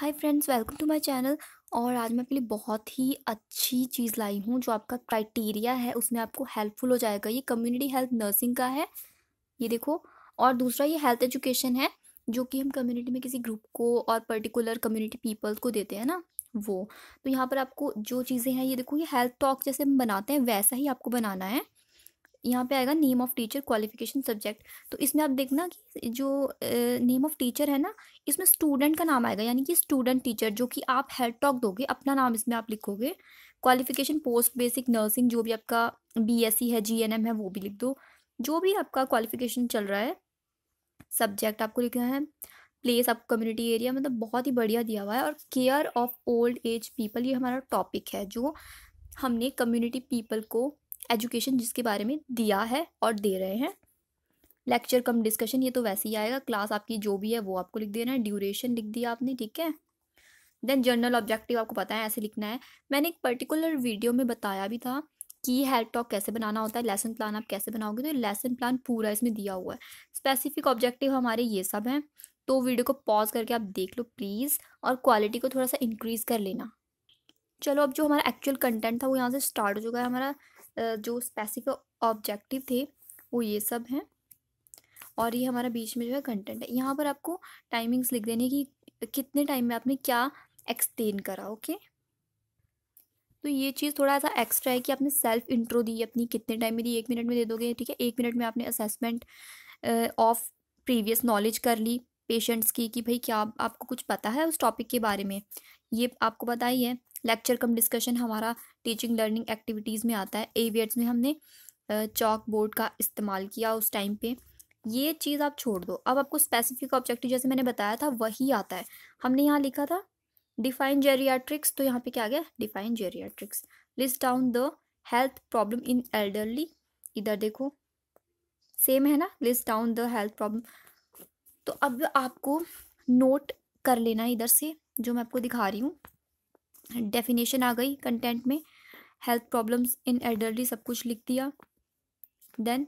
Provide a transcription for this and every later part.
hi friends welcome to my channel और आज मैं आपके लिए बहुत ही अच्छी चीज़ लाई हूँ जो आपका क्राइटेरिया है उसमें आपको हेल्पफुल हो जाएगा ये कम्युनिटी हेल्थ नर्सिंग का है ये देखो और दूसरा ये हेल्थ एजुकेशन है जो कि हम कम्युनिटी में किसी ग्रुप को और पर्टिकुलर कम्युनिटी पीपल को देते हैं ना वो तो यहाँ पर आपको जो चीज़ें हैं ये देखो ये हेल्थ टॉक जैसे हम बनाते हैं वैसा ही आपको बनाना है यहाँ पे आएगा name of teacher qualification subject तो इसमें आप देखना कि जो नेम ऑफ़ टीचर है ना इसमें स्टूडेंट का नाम आएगा यानी कि स्टूडेंट टीचर जो कि आप हेड टॉक दोगे अपना नाम इसमें आप लिखोगे क्वालिफिकेशन पोस्ट बेसिक नर्सिंग जो भी आपका बी एस सी है जी एन एम है वो भी लिख दो जो भी आपका क्वालिफिकेशन चल रहा है सब्जेक्ट आपको लिखना है प्लेस आप कम्युनिटी एरिया मतलब बहुत ही बढ़िया दिया हुआ है और care of old age people ये हमारा टॉपिक है जो हमने कम्युनिटी पीपल को एजुकेशन जिसके बारे में दिया है और दे रहे हैं लेक्चर कम डिस्कशन ये तो वैसे ही आएगा क्लास आपकी जो भी है वो आपको लिख देना है ड्यूरेशन लिख दिया आपने ठीक है देन जर्नल ऑब्जेक्टिव आपको पता है ऐसे लिखना है मैंने एक पर्टिकुलर वीडियो में बताया भी था कि हेल्प टॉक कैसे बनाना होता है लेसन प्लान आप कैसे बनाओगे तो लेसन प्लान पूरा इसमें दिया हुआ है स्पेसिफिक ऑब्जेक्टिव हमारे ये सब हैं तो वीडियो को पॉज करके आप देख लो प्लीज़ और क्वालिटी को थोड़ा सा इंक्रीज़ कर लेना चलो अब जो हमारा एक्चुअल कंटेंट था वो यहाँ से स्टार्ट हो चुका है हमारा जो स्पेसिफिक ऑब्जेक्टिव थे वो ये सब हैं और ये हमारा बीच में जो है कंटेंट है यहाँ पर आपको टाइमिंग्स लिख देने की कितने टाइम में आपने क्या एक्सप्लेन करा ओके तो ये चीज़ थोड़ा सा एक्स्ट्रा है कि आपने सेल्फ इंट्रो दी अपनी कितने टाइम में दी एक मिनट में दे दोगे ठीक है एक मिनट में आपने असेसमेंट ऑफ प्रीवियस नॉलेज कर ली पेशेंट्स की कि भाई क्या आपको कुछ पता है उस टॉपिक के बारे में ये आपको ही है लेक्चर कम डिस्कशन हमारा टीचिंग लर्निंग एक्टिविटीज़ में आता है एवियट्स में हमने चॉक बोर्ड का इस्तेमाल किया उस टाइम पे ये चीज़ आप छोड़ दो अब आपको स्पेसिफिक ऑब्जेक्टिव जैसे मैंने बताया था वही आता है हमने यहाँ लिखा था डिफाइन जेरियाट्रिक्स तो यहाँ पे क्या आ गया define geriatrics list down the health problem in elderly इधर देखो सेम है ना list down the health problem तो अब आपको नोट कर लेना इधर से जो मैं आपको दिखा रही हूँ डेफिनेशन आ गई कंटेंट में हेल्थ प्रॉब्लम्स इन एल्डरली सब कुछ लिख दिया देन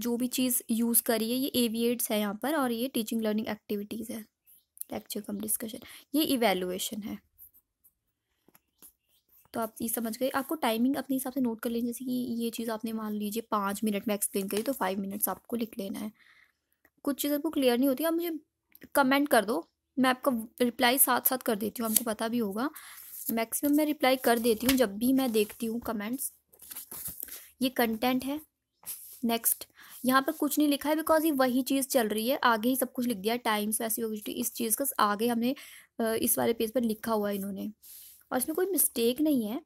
जो भी चीज़ यूज़ करिए ये एविएट्स है यहाँ पर और ये टीचिंग लर्निंग एक्टिविटीज़ है लेक्चर कम डिस्कशन ये इवेलुएशन है तो आप ये समझ गए आपको टाइमिंग अपने हिसाब से नोट कर लेंगे जैसे कि ये चीज़ आपने मान लीजिए पाँच मिनट में एक्सप्लेन करी तो फाइव मिनट्स आपको लिख लेना है कुछ चीज़ आपको क्लियर नहीं होती आप मुझे कमेंट कर दो मैं आपका रिप्लाई साथ साथ कर देती हूँ आपको पता भी होगा मैक्सिमम मैं रिप्लाई कर देती हूँ जब भी मैं देखती हूँ कमेंट्स ये कंटेंट है नेक्स्ट यहाँ पर कुछ नहीं लिखा है बिकॉज ये वही चीज़ चल रही है आगे ही सब कुछ लिख दिया टाइम्स वैसी इस चीज़ का आगे हमने इस वाले पेज पर लिखा हुआ है इन्होंने और इसमें कोई मिस्टेक नहीं है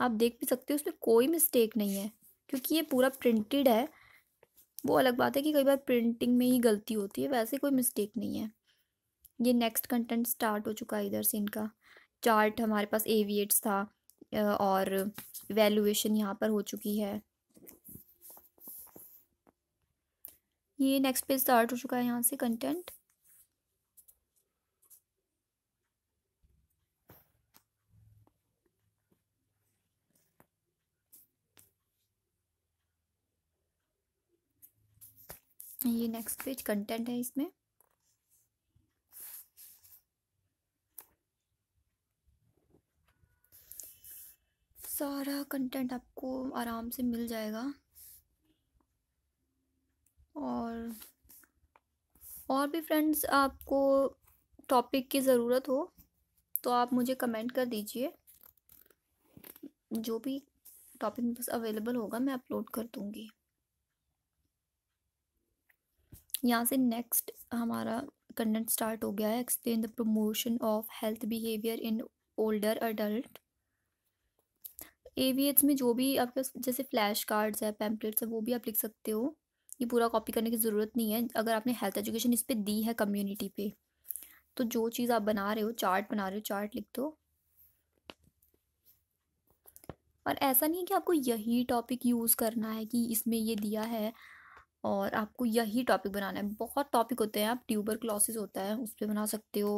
आप देख भी सकते हो उसमें कोई मिस्टेक नहीं है क्योंकि ये पूरा प्रिंटेड है वो अलग बात है कि कई बार प्रिंटिंग में ही गलती होती है वैसे कोई मिस्टेक नहीं है ये नेक्स्ट कंटेंट स्टार्ट हो चुका है इधर से इनका चार्ट हमारे पास एविएट्स था और वैल्यूएशन यहाँ पर हो चुकी है ये नेक्स्ट पेज स्टार्ट हो चुका है यहाँ से कंटेंट ये नेक्स्ट पेज कंटेंट है इसमें सारा कंटेंट आपको आराम से मिल जाएगा और और भी फ्रेंड्स आपको टॉपिक की ज़रूरत हो तो आप मुझे कमेंट कर दीजिए जो भी टॉपिक मेरे अवेलेबल होगा मैं अपलोड कर दूँगी यहाँ से नेक्स्ट हमारा कंटेंट स्टार्ट हो गया है explain the promotion of health behaviour in older adult A में जो भी आपके जैसे फ्लैश कार्ड्स है पैम्पलेट्स है वो भी आप लिख सकते हो ये पूरा कॉपी करने की ज़रूरत नहीं है अगर आपने हेल्थ एजुकेशन इस पर दी है कम्युनिटी पे तो जो चीज़ आप बना रहे हो चार्ट बना रहे हो चार्ट लिख दो और ऐसा नहीं है कि आपको यही टॉपिक यूज़ करना है कि इसमें ये दिया है और आपको यही टॉपिक बनाना है बहुत टॉपिक होते हैं आप ट्यूबर क्लॉसेस होता है उस पर बना सकते हो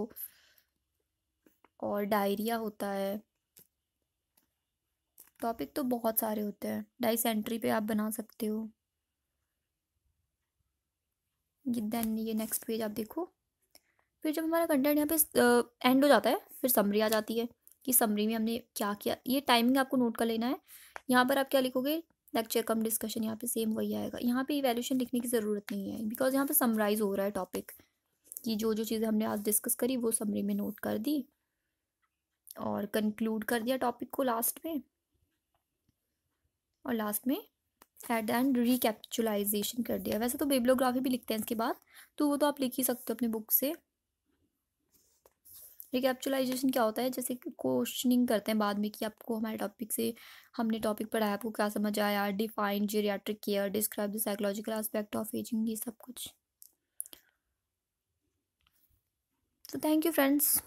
और डायरिया होता है टॉपिक तो बहुत सारे होते हैं डाइस एंट्री पे आप बना सकते हो देन ये नेक्स्ट पेज आप देखो फिर जब हमारा कंटेंट यहाँ पे एंड हो जाता है फिर समरी आ जाती है कि समरी में हमने क्या किया ये टाइमिंग आपको नोट कर लेना है यहाँ पर आप क्या लिखोगे लेक्चर कम डिस्कशन यहाँ पे सेम वही आएगा यहाँ पे इवेल्यूशन लिखने की ज़रूरत नहीं है बिकॉज यहाँ पे समराइज़ हो रहा है टॉपिक कि जो जो चीज़ें हमने आज डिस्कस करी वो समरी में नोट कर दी और कंक्लूड कर दिया टॉपिक को लास्ट में और लास्ट में एड एंड रिकैप्चुलाइजेशन कर दिया वैसे तो बेबलोग्राफी भी लिखते हैं इसके बाद तो वो तो आप लिख ही सकते हो अपने बुक से रिकैप्चुलाइजेशन क्या होता है जैसे क्वेश्चनिंग करते हैं बाद में कि आपको हमारे टॉपिक से हमने टॉपिक पढ़ाया आपको क्या समझ आया define geriatric care describe the psychological aspect of ageing ये सब कुछ तो थैंक यू फ्रेंड्स